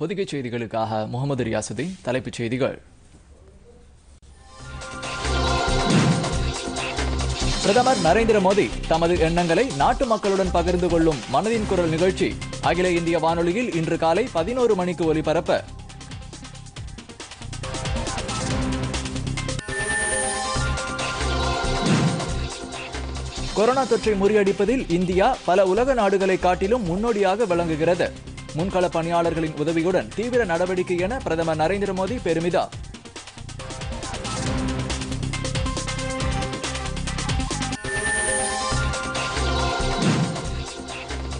பொதிகை செய்திகளுக்காக முகமது ரியாசுதீன் தலைப்புச் செய்திகள் பிரதமர் நரேந்திர மோடி தமது எண்ணங்களை நாட்டு மக்களுடன் பகிர்ந்து கொள்ளும் மனதின் குரல் நிகழ்ச்சி அகில இந்திய வானொலியில் இன்று காலை பதினோரு மணிக்கு ஒலிபரப்ப கொரோனா தொற்றை முறியடிப்பதில் இந்தியா பல உலக நாடுகளை காட்டிலும் முன்னோடியாக விளங்குகிறது முன்கள பணியாளர்களின் உதவியுடன் தீவிர நடவடிக்கை என பிரதமர் நரேந்திர மோடி பெருமிதம்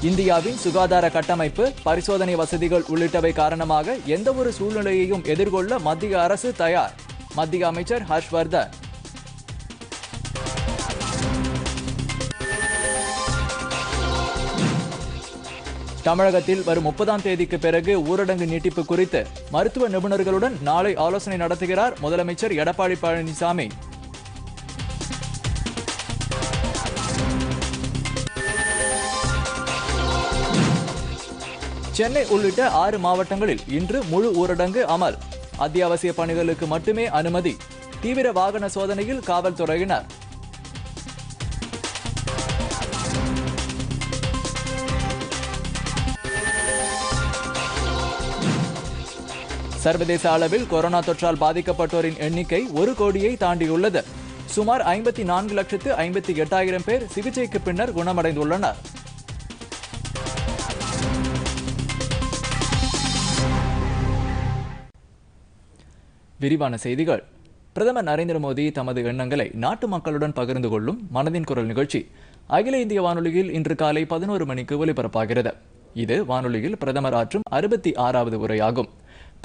இந்தியாவின் சுகாதார கட்டமைப்பு பரிசோதனை வசதிகள் உள்ளிட்டவை காரணமாக எந்தவொரு சூழ்நிலையையும் எதிர்கொள்ள மத்திய அரசு தயார் மத்திய அமைச்சர் ஹர்ஷ்வர்தன் தமிழகத்தில் வரும் முப்பதாம் தேதிக்கு பிறகு ஊரடங்கு நீட்டிப்பு குறித்து மருத்துவ நிபுணர்களுடன் நாளை ஆலோசனை நடத்துகிறார் முதலமைச்சர் எடப்பாடி பழனிசாமி சென்னை உள்ளிட்ட ஆறு மாவட்டங்களில் இன்று முழு ஊரடங்கு அமல் அத்தியாவசிய பணிகளுக்கு மட்டுமே அனுமதி தீவிர வாகன சோதனையில் காவல்துறையினர் சர்வதேச அளவில் கொரோனா தொற்றால் பாதிக்கப்பட்டோரின் எண்ணிக்கை ஒரு கோடியை தாண்டியுள்ளது சுமார் ஐம்பத்தி நான்கு லட்சத்து ஐம்பத்தி எட்டாயிரம் பேர் சிகிச்சைக்கு பின்னர் குணமடைந்துள்ளனர் விரிவான செய்திகள் பிரதமர் நரேந்திர மோடி தமது எண்ணங்களை நாட்டு மக்களுடன் பகிர்ந்து கொள்ளும் மனதின் குரல் நிகழ்ச்சி அகில இந்திய வானொலியில் இன்று காலை பதினோரு மணிக்கு ஒலிபரப்பாகிறது இது வானொலியில் பிரதமர் ஆற்றும் அறுபத்தி ஆறாவது உரையாகும்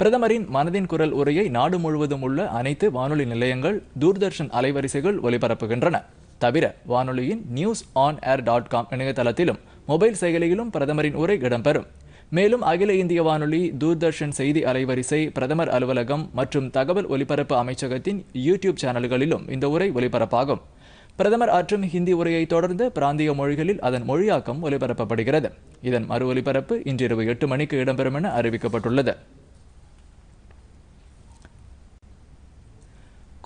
பிரதமரின் மனதின் குரல் உரையை நாடு முழுவதும் உள்ள அனைத்து வானொலி நிலையங்கள் தூர்தர்ஷன் அலைவரிசைகள் ஒலிபரப்புகின்றன தவிர வானொலியின் news on air dot com இணையதளத்திலும் மொபைல் செயலியிலும் பிரதமரின் உரை இடம்பெறும் மேலும் அகில இந்திய வானொலி தூர்தர்ஷன் செய்தி அலைவரிசை பிரதமர் அலுவலகம் மற்றும் தகவல் ஒலிபரப்பு அமைச்சகத்தின் யூடியூப் சேனல்களிலும் இந்த உரை ஒலிபரப்பாகும் பிரதமர் ஆற்றும் ஹிந்தி உரையை தொடர்ந்து பிராந்திய மொழிகளில் அதன் மொழியாக்கம் ஒலிபரப்பப்படுகிறது இதன் மறு ஒலிபரப்பு இன்றிரவு எட்டு மணிக்கு இடம்பெறும் என அறிவிக்கப்பட்டுள்ளது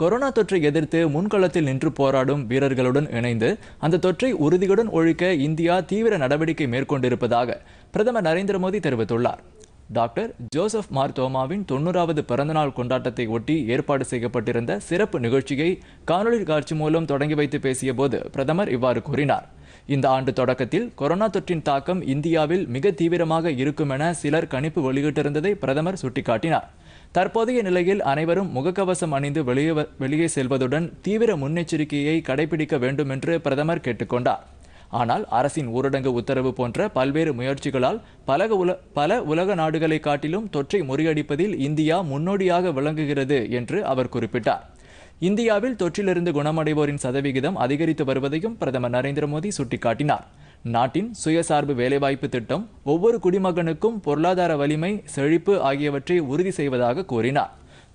கொரோனா தொற்றை எதிர்த்து முன்களத்தில் நின்று போராடும் வீரர்களுடன் இணைந்து அந்த தொற்றை உறுதியுடன் ஒழிக்க இந்தியா தீவிர நடவடிக்கை மேற்கொண்டிருப்பதாக பிரதமர் நரேந்திர மோடி தெரிவித்துள்ளார் டாக்டர் ஜோசப் மார் தோமாவின் தொண்ணூறாவது பிறந்தநாள் கொண்டாட்டத்தை ஒட்டி ஏற்பாடு செய்யப்பட்டிருந்த சிறப்பு நிகழ்ச்சியை காணொலி காட்சி மூலம் தொடங்கி வைத்து பேசிய போது பிரதமர் இவ்வாறு கூறினார் இந்த ஆண்டு தொடக்கத்தில் கொரோனா தொற்றின் தாக்கம் இந்தியாவில் மிக தீவிரமாக இருக்கும் என சிலர் கணிப்பு வெளியிட்டிருந்ததை பிரதமர் சுட்டிக்காட்டினார் தற்போதைய நிலையில் அனைவரும் முகக்கவசம் அணிந்து வெளியே வெளியே செல்வதுடன் தீவிர முன்னெச்சரிக்கையை கடைபிடிக்க வேண்டும் என்று பிரதமர் கேட்டுக்கொண்டார் ஆனால் அரசின் ஊரடங்கு உத்தரவு போன்ற பல்வேறு முயற்சிகளால் பல உல பல உலக நாடுகளை காட்டிலும் தொற்றை முறியடிப்பதில் இந்தியா முன்னோடியாக விளங்குகிறது என்று அவர் குறிப்பிட்டார் இந்தியாவில் தொற்றிலிருந்து குணமடைவோரின் சதவிகிதம் அதிகரித்து வருவதையும் பிரதமர் நரேந்திர மோடி சுட்டிக்காட்டினார் நாட்டின் சுயசார்பு வேலைவாய்ப்பு திட்டம் ஒவ்வொரு குடிமகனுக்கும் பொருளாதார வலிமை செழிப்பு ஆகியவற்றை உறுதி செய்வதாக கூறினார்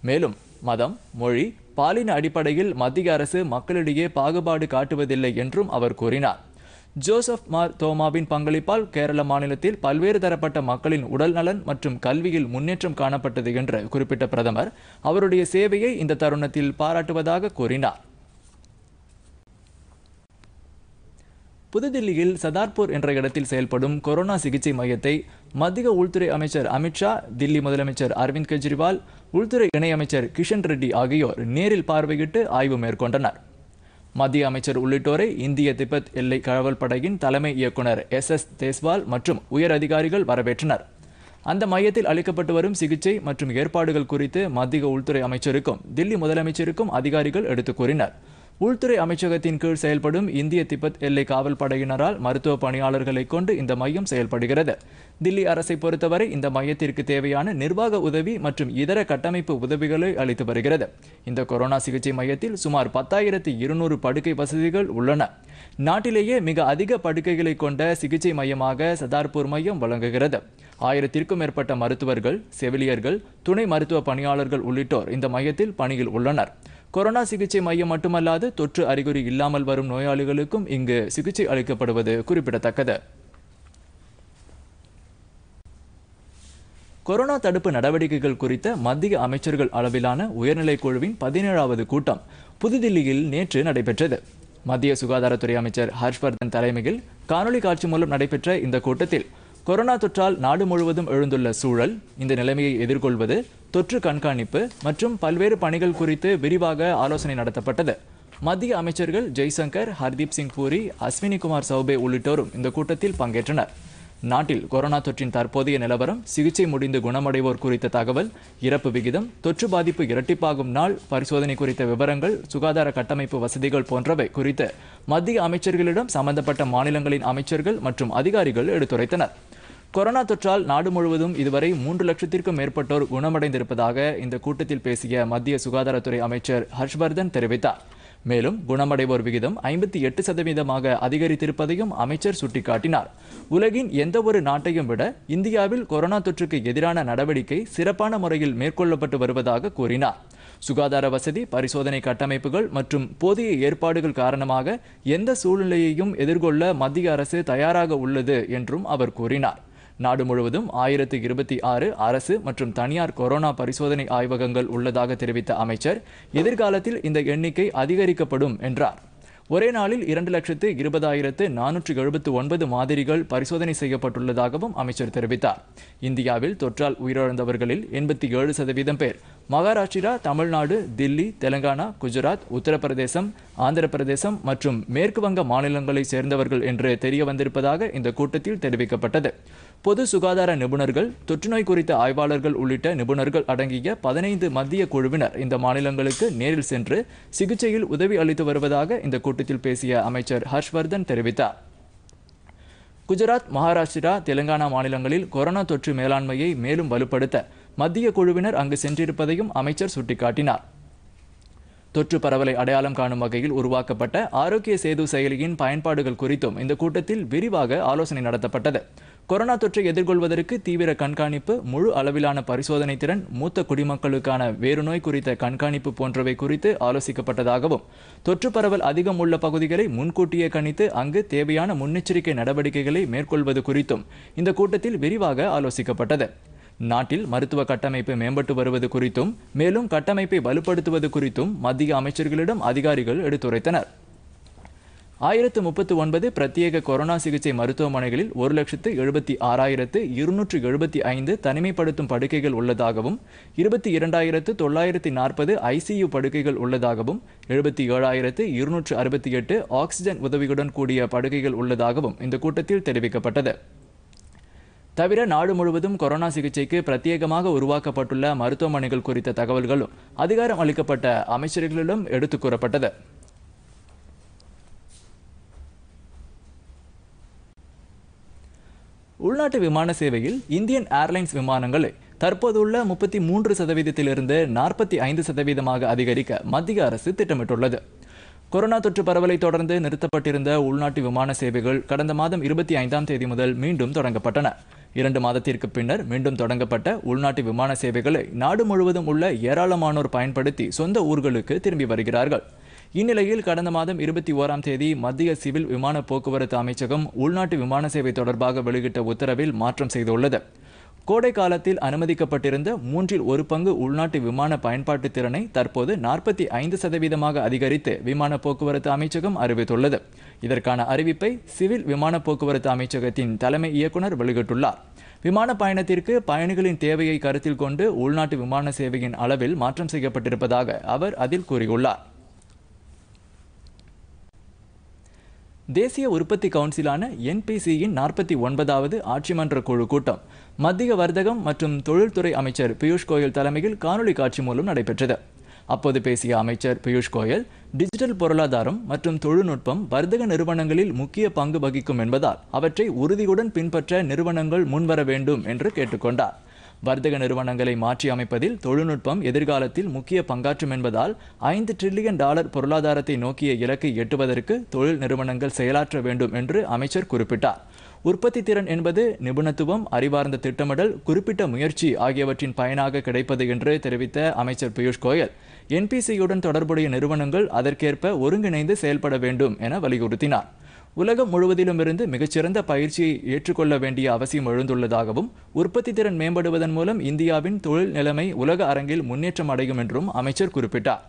மேலும் மதம் மொழி பாலின அடிப்படையில் மத்திய அரசு மக்களிடையே பாகுபாடு காட்டுவதில்லை என்றும் அவர் கூறினார் ஜோசப் மார் தோமாவின் பங்களிப்பால் கேரள மாநிலத்தில் பல்வேறு தரப்பட்ட மக்களின் உடல்நலன் மற்றும் கல்வியில் முன்னேற்றம் காணப்பட்டது என்று குறிப்பிட்ட பிரதமர் அவருடைய சேவையை இந்த தருணத்தில் பாராட்டுவதாக கூறினார் புதுதில்லியில் சதார்பூர் என்ற இடத்தில் செயல்படும் கொரோனா சிகிச்சை மையத்தை மத்திய உள்துறை அமைச்சர் அமித்ஷா தில்லி முதலமைச்சர் அரவிந்த் கெஜ்ரிவால் உள்துறை இணையமைச்சர் கிஷன் ரெட்டி ஆகியோர் நேரில் பார்வையிட்டு ஆய்வு மேற்கொண்டனர் மத்திய அமைச்சர் உள்ளிட்டோரை இந்திய திபெத் எல்லை காவல் படையின் தலைமை இயக்குனர் எஸ் எஸ் தேஸ்வால் மற்றும் உயர் அதிகாரிகள் வரவேற்றனர் அந்த மையத்தில் அளிக்கப்பட்டு வரும் சிகிச்சை மற்றும் ஏற்பாடுகள் குறித்து மத்திய உள்துறை அமைச்சருக்கும் தில்லி முதலமைச்சருக்கும் அதிகாரிகள் எடுத்து கூறினர் உள்துறை அமைச்சகத்தின் கீழ் செயல்படும் இந்திய திபெத் எல்லை காவல் படையினரால் மருத்துவ பணியாளர்களை கொண்டு இந்த மையம் செயல்படுகிறது தில்லி அரசை பொறுத்தவரை இந்த மையத்திற்கு தேவையான நிர்வாக உதவி மற்றும் இதர கட்டமைப்பு உதவிகளை அளித்து வருகிறது இந்த கொரோனா சிகிச்சை மையத்தில் சுமார் பத்தாயிரத்து இருநூறு படுக்கை வசதிகள் உள்ளன நாட்டிலேயே மிக அதிக படுக்கைகளை கொண்ட சிகிச்சை மையமாக சதார்பூர் மையம் வழங்குகிறது ஆயிரத்திற்கும் மேற்பட்ட மருத்துவர்கள் செவிலியர்கள் துணை மருத்துவ பணியாளர்கள் உள்ளிட்டோர் இந்த மையத்தில் பணியில் உள்ளனர் கொரோனா சிகிச்சை மையம் மட்டுமல்லாது தொற்று அறிகுறி இல்லாமல் வரும் நோயாளிகளுக்கும் இங்கு சிகிச்சை அளிக்கப்படுவது குறிப்பிடத்தக்கது கொரோனா தடுப்பு நடவடிக்கைகள் குறித்த மத்திய அமைச்சர்கள் அளவிலான உயர்நிலை குழுவின் பதினேழாவது கூட்டம் புதுதில்லியில் நேற்று நடைபெற்றது மத்திய சுகாதாரத்துறை அமைச்சர் ஹர்ஷ்வர்தன் தலைமையில் காணொலி காட்சி மூலம் நடைபெற்ற இந்த கூட்டத்தில் கொரோனா தொற்றால் நாடு முழுவதும் எழுந்துள்ள சூழல் இந்த நிலைமையை எதிர்கொள்வது தொற்று கண்காணிப்பு மற்றும் பல்வேறு பணிகள் குறித்து விரிவாக ஆலோசனை நடத்தப்பட்டது மத்திய அமைச்சர்கள் ஜெய்சங்கர் ஹர்தீப் சிங் பூரி அஸ்வினி குமார் சௌபே உள்ளிட்டோரும் இந்த கூட்டத்தில் பங்கேற்றனர் நாட்டில் கொரோனா தொற்றின் தற்போதைய நிலவரம் சிகிச்சை முடிந்து குணமடைவோர் குறித்த தகவல் இறப்பு விகிதம் தொற்று பாதிப்பு இரட்டிப்பாகும் நாள் பரிசோதனை குறித்த விவரங்கள் சுகாதார கட்டமைப்பு வசதிகள் போன்றவை குறித்து மத்திய அமைச்சர்களிடம் சம்பந்தப்பட்ட மாநிலங்களின் அமைச்சர்கள் மற்றும் அதிகாரிகள் எடுத்துரைத்தனர் கொரோனா தொற்றால் நாடு முழுவதும் இதுவரை மூன்று லட்சத்திற்கும் மேற்பட்டோர் குணமடைந்திருப்பதாக இந்த கூட்டத்தில் பேசிய மத்திய சுகாதாரத்துறை அமைச்சர் ஹர்ஷ்வர்தன் தெரிவித்தார் மேலும் குணமடைவோர் விகிதம் ஐம்பத்தி எட்டு சதவீதமாக அதிகரித்திருப்பதையும் அமைச்சர் சுட்டிக்காட்டினார் உலகின் எந்த ஒரு நாட்டையும் விட இந்தியாவில் கொரோனா தொற்றுக்கு எதிரான நடவடிக்கை சிறப்பான முறையில் மேற்கொள்ளப்பட்டு வருவதாக கூறினார் சுகாதார வசதி பரிசோதனை கட்டமைப்புகள் மற்றும் போதிய ஏற்பாடுகள் காரணமாக எந்த சூழ்நிலையையும் எதிர்கொள்ள மத்திய அரசு தயாராக உள்ளது என்றும் அவர் கூறினார் நாடு முழுவதும் ஆயிரத்து இருபத்தி ஆறு அரசு மற்றும் தனியார் கொரோனா பரிசோதனை ஆய்வகங்கள் உள்ளதாக தெரிவித்த அமைச்சர் எதிர்காலத்தில் இந்த எண்ணிக்கை அதிகரிக்கப்படும் என்றார் ஒரே நாளில் இரண்டு லட்சத்து இருபதாயிரத்து நானூற்று எழுபத்து ஒன்பது மாதிரிகள் பரிசோதனை செய்யப்பட்டுள்ளதாகவும் அமைச்சர் தெரிவித்தார் இந்தியாவில் தொற்றால் உயிரிழந்தவர்களில் எண்பத்தி ஏழு சதவீதம் பேர் மகாராஷ்டிரா தமிழ்நாடு தில்லி தெலங்கானா குஜராத் உத்தரப்பிரதேசம் ஆந்திர பிரதேசம் மற்றும் மேற்கு வங்க மாநிலங்களை சேர்ந்தவர்கள் என்று தெரிய வந்திருப்பதாக இந்த கூட்டத்தில் தெரிவிக்கப்பட்டது பொது சுகாதார நிபுணர்கள் தொற்றுநோய் குறித்த ஆய்வாளர்கள் உள்ளிட்ட நிபுணர்கள் அடங்கிய பதினைந்து மத்திய குழுவினர் இந்த மாநிலங்களுக்கு நேரில் சென்று சிகிச்சையில் உதவி அளித்து வருவதாக இந்த கூட்டத்தில் பேசிய அமைச்சர் ஹர்ஷ்வர்தன் தெரிவித்தார் குஜராத் மகாராஷ்டிரா தெலுங்கானா மாநிலங்களில் கொரோனா தொற்று மேலாண்மையை மேலும் வலுப்படுத்த மத்திய குழுவினர் அங்கு சென்றிருப்பதையும் அமைச்சர் சுட்டிக்காட்டினார் தொற்று பரவலை அடையாளம் காணும் வகையில் உருவாக்கப்பட்ட ஆரோக்கிய சேது செயலியின் பயன்பாடுகள் குறித்தும் இந்த கூட்டத்தில் விரிவாக ஆலோசனை நடத்தப்பட்டது கொரோனா தொற்றை எதிர்கொள்வதற்கு தீவிர கண்காணிப்பு முழு அளவிலான பரிசோதனை திறன் மூத்த குடிமக்களுக்கான வேறுநோய் குறித்த கண்காணிப்பு போன்றவை குறித்து ஆலோசிக்கப்பட்டதாகவும் தொற்று பரவல் அதிகம் உள்ள பகுதிகளை முன்கூட்டியே கணித்து அங்கு தேவையான முன்னெச்சரிக்கை நடவடிக்கைகளை மேற்கொள்வது குறித்தும் இந்த கூட்டத்தில் விரிவாக ஆலோசிக்கப்பட்டது நாட்டில் மருத்துவ கட்டமைப்பு மேம்பட்டு வருவது குறித்தும் மேலும் கட்டமைப்பை வலுப்படுத்துவது குறித்தும் மத்திய அமைச்சர்களிடம் அதிகாரிகள் எடுத்துரைத்தனர் ஆயிரத்து முப்பத்து ஒன்பது பிரத்யேக கொரோனா சிகிச்சை மருத்துவமனைகளில் ஒரு லட்சத்து எழுபத்தி ஆறாயிரத்து இருநூற்று எழுபத்தி ஐந்து தனிமைப்படுத்தும் படுக்கைகள் உள்ளதாகவும் இருபத்தி இரண்டாயிரத்து தொள்ளாயிரத்தி நாற்பது ஐசியு படுக்கைகள் உள்ளதாகவும் எழுபத்தி ஏழாயிரத்து இருநூற்று அறுபத்தி எட்டு ஆக்சிஜன் உதவியுடன் கூடிய படுக்கைகள் உள்ளதாகவும் இந்த கூட்டத்தில் தெரிவிக்கப்பட்டது தவிர நாடு முழுவதும் கொரோனா சிகிச்சைக்கு பிரத்யேகமாக உருவாக்கப்பட்டுள்ள மருத்துவமனைகள் குறித்த தகவல்களும் அதிகாரம் அளிக்கப்பட்ட அமைச்சர்களிலும் எடுத்து கூறப்பட்டது உள்நாட்டு விமான சேவையில் இந்தியன் ஏர்லைன்ஸ் விமானங்களை தற்போதுள்ள முப்பத்தி மூன்று சதவீதத்திலிருந்து நாற்பத்தி ஐந்து சதவீதமாக அதிகரிக்க மத்திய அரசு திட்டமிட்டுள்ளது கொரோனா தொற்று பரவலை தொடர்ந்து நிறுத்தப்பட்டிருந்த உள்நாட்டு விமான சேவைகள் கடந்த மாதம் இருபத்தி ஐந்தாம் தேதி முதல் மீண்டும் தொடங்கப்பட்டன இரண்டு மாதத்திற்கு பின்னர் மீண்டும் தொடங்கப்பட்ட உள்நாட்டு விமான சேவைகளை நாடு முழுவதும் உள்ள ஏராளமானோர் பயன்படுத்தி சொந்த ஊர்களுக்கு திரும்பி வருகிறார்கள் இந்நிலையில் கடந்த மாதம் இருபத்தி ஓராம் தேதி மத்திய சிவில் விமான போக்குவரத்து அமைச்சகம் உள்நாட்டு விமான சேவை தொடர்பாக வெளியிட்ட உத்தரவில் மாற்றம் செய்துள்ளது கோடை காலத்தில் அனுமதிக்கப்பட்டிருந்த மூன்றில் ஒரு பங்கு உள்நாட்டு விமான பயன்பாட்டு திறனை தற்போது நாற்பத்தி ஐந்து சதவீதமாக அதிகரித்து விமான போக்குவரத்து அமைச்சகம் அறிவித்துள்ளது இதற்கான அறிவிப்பை சிவில் விமான போக்குவரத்து அமைச்சகத்தின் தலைமை இயக்குநர் வெளியிட்டுள்ளார் விமான பயணத்திற்கு பயணிகளின் தேவையை கருத்தில் கொண்டு உள்நாட்டு விமான சேவையின் அளவில் மாற்றம் செய்யப்பட்டிருப்பதாக அவர் அதில் கூறியுள்ளார் தேசிய உற்பத்தி கவுன்சிலான என்பிசியின் நாற்பத்தி ஒன்பதாவது ஆட்சிமன்ற குழு கூட்டம் மத்திய வர்த்தகம் மற்றும் தொழில்துறை அமைச்சர் பியூஷ் கோயல் தலைமையில் காணொலி காட்சி மூலம் நடைபெற்றது அப்போது பேசிய அமைச்சர் பியூஷ் கோயல் டிஜிட்டல் பொருளாதாரம் மற்றும் தொழில்நுட்பம் வர்த்தக நிறுவனங்களில் முக்கிய பங்கு வகிக்கும் என்பதால் அவற்றை உறுதியுடன் பின்பற்ற நிறுவனங்கள் முன்வர வேண்டும் என்று கேட்டுக்கொண்டார் வர்த்தக நிறுவனங்களை மாற்றி அமைப்பதில் தொழில்நுட்பம் எதிர்காலத்தில் முக்கிய பங்காற்றும் என்பதால் ஐந்து டிரில்லியன் டாலர் பொருளாதாரத்தை நோக்கிய இலக்கை எட்டுவதற்கு தொழில் நிறுவனங்கள் செயலாற்ற வேண்டும் என்று அமைச்சர் குறிப்பிட்டார் உற்பத்தி திறன் என்பது நிபுணத்துவம் அறிவார்ந்த திட்டமிடல் குறிப்பிட்ட முயற்சி ஆகியவற்றின் பயனாக கிடைப்பது என்று தெரிவித்த அமைச்சர் பியூஷ் கோயல் என்பிசியுடன் தொடர்புடைய நிறுவனங்கள் அதற்கேற்ப ஒருங்கிணைந்து செயல்பட வேண்டும் என வலியுறுத்தினார் உலகம் முழுவதிலும் இருந்து மிகச்சிறந்த பயிற்சியை ஏற்றுக்கொள்ள வேண்டிய அவசியம் எழுந்துள்ளதாகவும் உற்பத்தி திறன் மேம்படுவதன் மூலம் இந்தியாவின் தொழில் நிலைமை உலக அரங்கில் முன்னேற்றம் அடையும் என்றும் அமைச்சர் குறிப்பிட்டார்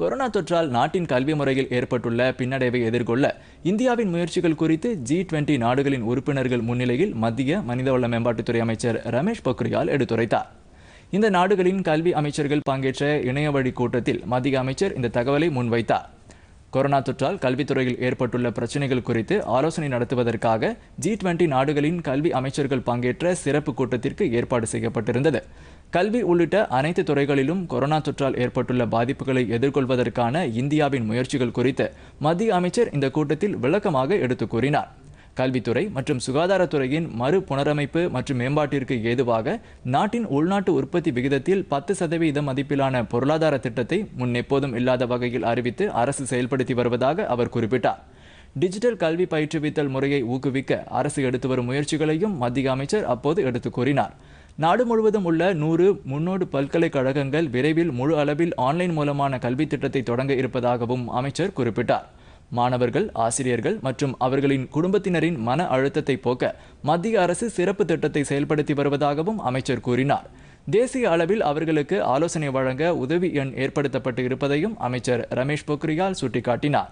கொரோனா தொற்றால் நாட்டின் கல்வி முறையில் ஏற்பட்டுள்ள பின்னடைவை எதிர்கொள்ள இந்தியாவின் முயற்சிகள் குறித்து ஜி டுவெண்டி நாடுகளின் உறுப்பினர்கள் முன்னிலையில் மத்திய மனிதவள மேம்பாட்டுத்துறை அமைச்சர் ரமேஷ் பொக்ரியால் எடுத்துரைத்தார் இந்த நாடுகளின் கல்வி அமைச்சர்கள் பங்கேற்ற இணையவழி கூட்டத்தில் மத்திய அமைச்சர் இந்த தகவலை முன்வைத்தார் கொரோனா தொற்றால் கல்வித்துறையில் ஏற்பட்டுள்ள பிரச்சினைகள் குறித்து ஆலோசனை நடத்துவதற்காக ஜி டுவெண்டி நாடுகளின் கல்வி அமைச்சர்கள் பங்கேற்ற சிறப்பு கூட்டத்திற்கு ஏற்பாடு செய்யப்பட்டிருந்தது கல்வி உள்ளிட்ட அனைத்து துறைகளிலும் கொரோனா தொற்றால் ஏற்பட்டுள்ள பாதிப்புகளை எதிர்கொள்வதற்கான இந்தியாவின் முயற்சிகள் குறித்து மத்திய அமைச்சர் இந்த கூட்டத்தில் விளக்கமாக எடுத்துக் கூறினார் கல்வித்துறை மற்றும் சுகாதாரத்துறையின் மறு புனரமைப்பு மற்றும் மேம்பாட்டிற்கு ஏதுவாக நாட்டின் உள்நாட்டு உற்பத்தி விகிதத்தில் பத்து சதவீத மதிப்பிலான பொருளாதார திட்டத்தை முன்னெப்போதும் இல்லாத வகையில் அறிவித்து அரசு செயல்படுத்தி வருவதாக அவர் குறிப்பிட்டார் டிஜிட்டல் கல்வி பயிற்றுவித்தல் முறையை ஊக்குவிக்க அரசு எடுத்து வரும் முயற்சிகளையும் மத்திய அமைச்சர் அப்போது எடுத்து கூறினார் நாடு முழுவதும் உள்ள நூறு முன்னோடு பல்கலைக்கழகங்கள் விரைவில் முழு அளவில் ஆன்லைன் மூலமான கல்வி திட்டத்தை தொடங்க இருப்பதாகவும் அமைச்சர் குறிப்பிட்டார் மாணவர்கள் ஆசிரியர்கள் மற்றும் அவர்களின் குடும்பத்தினரின் மன அழுத்தத்தை போக்க மத்திய அரசு சிறப்பு திட்டத்தை செயல்படுத்தி வருவதாகவும் அமைச்சர் கூறினார் தேசிய அளவில் அவர்களுக்கு ஆலோசனை வழங்க உதவி எண் ஏற்படுத்தப்பட்டு இருப்பதையும் அமைச்சர் ரமேஷ் பொக்ரியால் சுட்டிக்காட்டினார்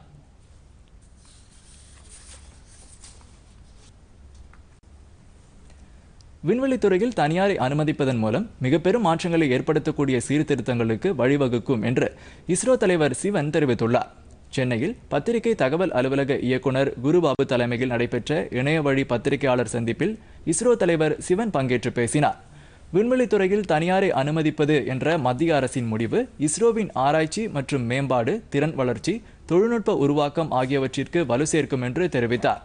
விண்வெளித்துறையில் தனியாரை அனுமதிப்பதன் மூலம் மிகப்பெரும் மாற்றங்களை ஏற்படுத்தக்கூடிய சீர்திருத்தங்களுக்கு வழிவகுக்கும் என்று இஸ்ரோ தலைவர் சிவன் தெரிவித்துள்ளார் சென்னையில் பத்திரிகை தகவல் அலுவலக இயக்குநர் குருபாபு தலைமையில் நடைபெற்ற இணையவழி பத்திரிகையாளர் சந்திப்பில் இஸ்ரோ தலைவர் சிவன் பங்கேற்று பேசினார் விண்வெளித்துறையில் தனியாரை அனுமதிப்பது என்ற மத்திய அரசின் முடிவு இஸ்ரோவின் ஆராய்ச்சி மற்றும் மேம்பாடு திறன் வளர்ச்சி தொழில்நுட்ப உருவாக்கம் ஆகியவற்றிற்கு வலு சேர்க்கும் என்று தெரிவித்தார்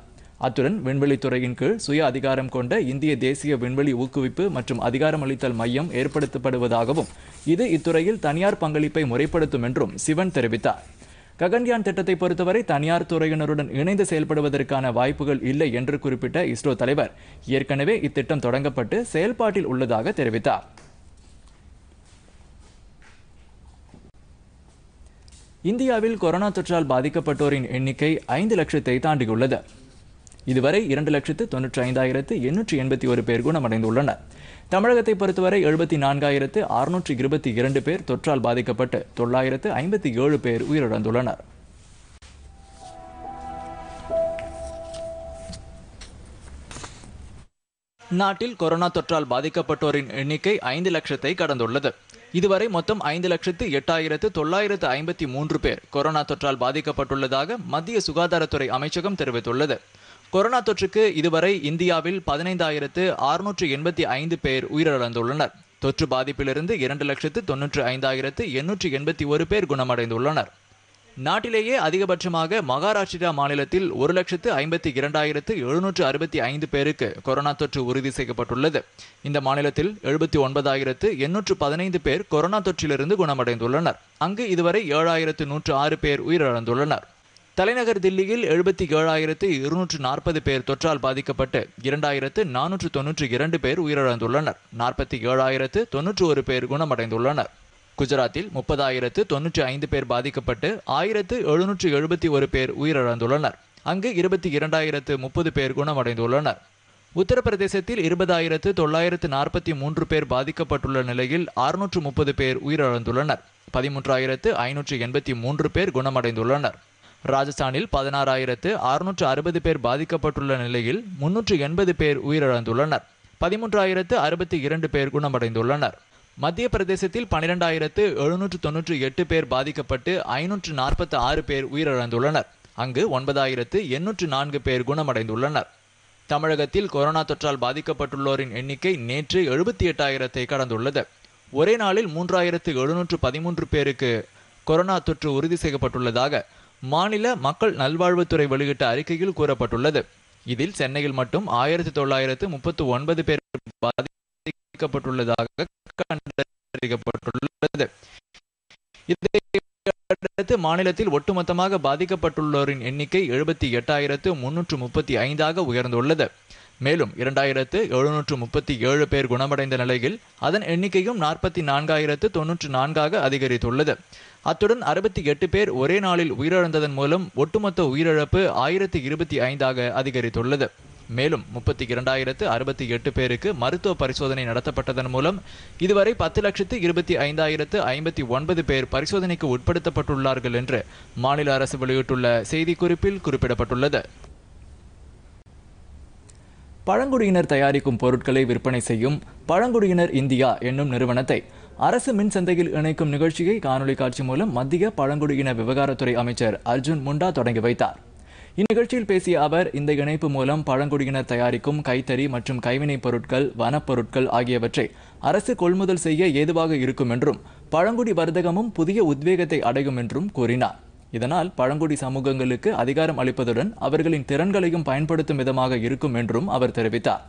அத்துடன் விண்வெளித்துறையின் கீழ் சுய அதிகாரம் கொண்ட இந்திய தேசிய விண்வெளி ஊக்குவிப்பு மற்றும் அதிகாரமளித்தல் மையம் ஏற்படுத்தப்படுவதாகவும் இது இத்துறையில் தனியார் பங்களிப்பை முறைப்படுத்தும் என்றும் சிவன் தெரிவித்தார் ககன்யான் திட்டத்தை பொறுத்தவரை தனியார் துறையினருடன் இணைந்து செயல்படுவதற்கான வாய்ப்புகள் இல்லை என்று குறிப்பிட்ட இஸ்ரோ தலைவர் ஏற்கனவே இத்திட்டம் தொடங்கப்பட்டு செயல்பாட்டில் உள்ளதாக தெரிவித்தார் இந்தியாவில் கொரோனா தொற்றால் பாதிக்கப்பட்டோரின் எண்ணிக்கை ஐந்து லட்சத்தை தாண்டியுள்ளது இதுவரை இரண்டு லட்சத்து தொன்னூற்றி ஐந்தாயிரத்து எண்ணூற்றி எண்பத்தி ஒரு பேர் குணமடைந்துள்ளனர் தமிழகத்தை பொறுத்தவரை எழுபத்தி நான்காயிரத்து அறுநூற்றி இருபத்தி இரண்டு பேர் தொற்றால் பாதிக்கப்பட்டு தொள்ளாயிரத்து ஐம்பத்தி ஏழு பேர் உயிரிழந்துள்ளனர் நாட்டில் கொரோனா தொற்றால் பாதிக்கப்பட்டோரின் எண்ணிக்கை ஐந்து லட்சத்தை கடந்துள்ளது இதுவரை மொத்தம் ஐந்து லட்சத்து எட்டாயிரத்து தொள்ளாயிரத்து ஐம்பத்தி மூன்று பேர் கொரோனா தொற்றால் பாதிக்கப்பட்டுள்ளதாக மத்திய சுகாதாரத்துறை அமைச்சகம் தெரிவித்துள்ளது கொரோனா தொற்றுக்கு இதுவரை இந்தியாவில் பதினைந்தாயிரத்து அறுநூற்று எண்பத்தி ஐந்து பேர் உயிரிழந்துள்ளனர் தொற்று பாதிப்பிலிருந்து இரண்டு லட்சத்து தொன்னூற்று ஐந்தாயிரத்து எண்ணூற்று எண்பத்தி ஒரு பேர் குணமடைந்துள்ளனர் நாட்டிலேயே அதிகபட்சமாக மகாராஷ்டிரா மாநிலத்தில் ஒரு லட்சத்து ஐம்பத்தி இரண்டாயிரத்து எழுநூற்று அறுபத்தி ஐந்து பேருக்கு கொரோனா தொற்று உறுதி செய்யப்பட்டுள்ளது இந்த மாநிலத்தில் எழுபத்தி ஒன்பதாயிரத்து எண்ணூற்று பதினைந்து பேர் கொரோனா தொற்றிலிருந்து குணமடைந்துள்ளனர் அங்கு இதுவரை ஏழாயிரத்து நூற்று ஆறு பேர் உயிரிழந்துள்ளனர் தலைநகர் தில்லியில் எழுபத்தி ஏழாயிரத்து இருநூற்று நாற்பது பேர் தொற்றால் பாதிக்கப்பட்டு இரண்டாயிரத்து நானூற்று தொன்னூற்றி இரண்டு பேர் உயிரிழந்துள்ளனர் நாற்பத்தி ஏழாயிரத்து தொன்னூற்றி ஒரு பேர் குணமடைந்துள்ளனர் குஜராத்தில் முப்பதாயிரத்து தொன்னூற்றி ஐந்து பேர் பாதிக்கப்பட்டு ஆயிரத்து எழுநூற்று எழுபத்தி ஒரு பேர் உயிரிழந்துள்ளனர் அங்கு இருபத்தி இரண்டாயிரத்து முப்பது பேர் குணமடைந்துள்ளனர் உத்தரப்பிரதேசத்தில் இருபதாயிரத்து தொள்ளாயிரத்து நாற்பத்தி மூன்று பேர் பாதிக்கப்பட்டுள்ள நிலையில் அறுநூற்று முப்பது பேர் உயிரிழந்துள்ளனர் பதிமூன்றாயிரத்து ஐநூற்று எண்பத்தி மூன்று பேர் குணமடைந்துள்ளனர் ராஜஸ்தானில் பதினாறாயிரத்து அறுநூற்று அறுபது பேர் பாதிக்கப்பட்டுள்ள நிலையில் முன்னூற்று எண்பது பேர் உயிரிழந்துள்ளனர் பதிமூன்றாயிரத்து அறுபத்தி இரண்டு பேர் குணமடைந்துள்ளனர் மத்திய பிரதேசத்தில் பனிரெண்டாயிரத்து எழுநூற்று தொன்னூற்றி எட்டு பேர் பாதிக்கப்பட்டு ஐநூற்று நாற்பத்தி ஆறு பேர் உயிரிழந்துள்ளனர் அங்கு ஒன்பதாயிரத்து எண்ணூற்று நான்கு பேர் குணமடைந்துள்ளனர் தமிழகத்தில் கொரோனா தொற்றால் பாதிக்கப்பட்டுள்ளோரின் எண்ணிக்கை நேற்று எழுபத்தி எட்டாயிரத்தை கடந்துள்ளது ஒரே நாளில் மூன்றாயிரத்து எழுநூற்று பதிமூன்று பேருக்கு கொரோனா தொற்று உறுதி செய்யப்பட்டுள்ளதாக மாநில மக்கள் நல்வாழ்வுத்துறை வெளியிட்ட அறிக்கையில் கூறப்பட்டுள்ளது இதில் சென்னையில் மட்டும் ஆயிரத்தி தொள்ளாயிரத்து முப்பத்தி ஒன்பது பேர் பாதிக்கப்பட்டுள்ளதாக கண்டறியப்பட்டுள்ளது இதையடுத்து மாநிலத்தில் ஒட்டுமொத்தமாக பாதிக்கப்பட்டுள்ளோரின் எண்ணிக்கை எழுபத்தி எட்டாயிரத்து முன்னூற்று முப்பத்தி ஐந்தாக உயர்ந்துள்ளது மேலும் இரண்டாயிரத்து எழுநூற்று முப்பத்தி ஏழு பேர் குணமடைந்த நிலையில் அதன் எண்ணிக்கையும் நாற்பத்தி நான்காயிரத்து தொன்னூற்று நான்காக அதிகரித்துள்ளது அத்துடன் அறுபத்தி எட்டு பேர் ஒரே நாளில் உயிரிழந்ததன் மூலம் ஒட்டுமொத்த உயிரிழப்பு ஆயிரத்தி இருபத்தி ஐந்தாக அதிகரித்துள்ளது மேலும் முப்பத்தி இரண்டாயிரத்து அறுபத்தி எட்டு பேருக்கு மருத்துவ பரிசோதனை நடத்தப்பட்டதன் மூலம் இதுவரை பத்து லட்சத்து இருபத்தி ஐந்தாயிரத்து ஐம்பத்தி ஒன்பது பேர் பரிசோதனைக்கு உட்படுத்தப்பட்டுள்ளார்கள் என்று மாநில அரசு வெளியிட்டுள்ள செய்திக்குறிப்பில் குறிப்பிடப்பட்டுள்ளது பழங்குடியினர் தயாரிக்கும் பொருட்களை விற்பனை செய்யும் பழங்குடியினர் இந்தியா என்னும் நிறுவனத்தை அரசு மின் சந்தையில் இணைக்கும் நிகழ்ச்சியை காணொலி காட்சி மூலம் மத்திய பழங்குடியின விவகாரத்துறை அமைச்சர் அர்ஜுன் முண்டா தொடங்கி வைத்தார் இந்நிகழ்ச்சியில் பேசிய அவர் இந்த இணைப்பு மூலம் பழங்குடியினர் தயாரிக்கும் கைத்தறி மற்றும் கைவினைப் பொருட்கள் வனப்பொருட்கள் ஆகியவற்றை அரசு கொள்முதல் செய்ய ஏதுவாக இருக்கும் என்றும் பழங்குடி வர்த்தகமும் புதிய உத்வேகத்தை அடையும் என்றும் கூறினார் இதனால் பழங்குடி சமூகங்களுக்கு அதிகாரம் அளிப்பதுடன் அவர்களின் திறன்களையும் பயன்படுத்தும் விதமாக இருக்கும் என்றும் அவர் தெரிவித்தார்